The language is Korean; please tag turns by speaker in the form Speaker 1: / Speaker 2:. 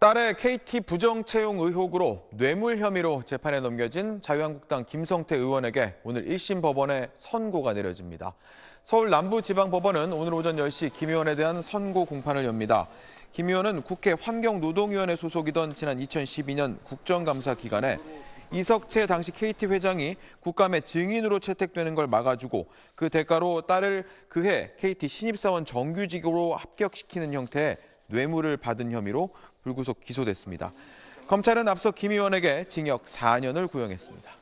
Speaker 1: 딸의 KT 부정 채용 의혹으로 뇌물 혐의로 재판에 넘겨진 자유한국당 김성태 의원에게 오늘 1심 법원의 선고가 내려집니다. 서울 남부지방법원은 오늘 오전 10시 김 의원에 대한 선고 공판을 엽니다. 김 의원은 국회 환경노동위원회 소속이던 지난 2012년 국정감사 기간에 이석채 당시 KT 회장이 국감의 증인으로 채택되는 걸 막아주고 그 대가로 딸을 그해 KT 신입사원 정규직으로 합격시키는 형태의 뇌물을 받은 혐의로 불구속 기소됐습니다. 검찰은 앞서 김 의원에게 징역 4년을 구형했습니다.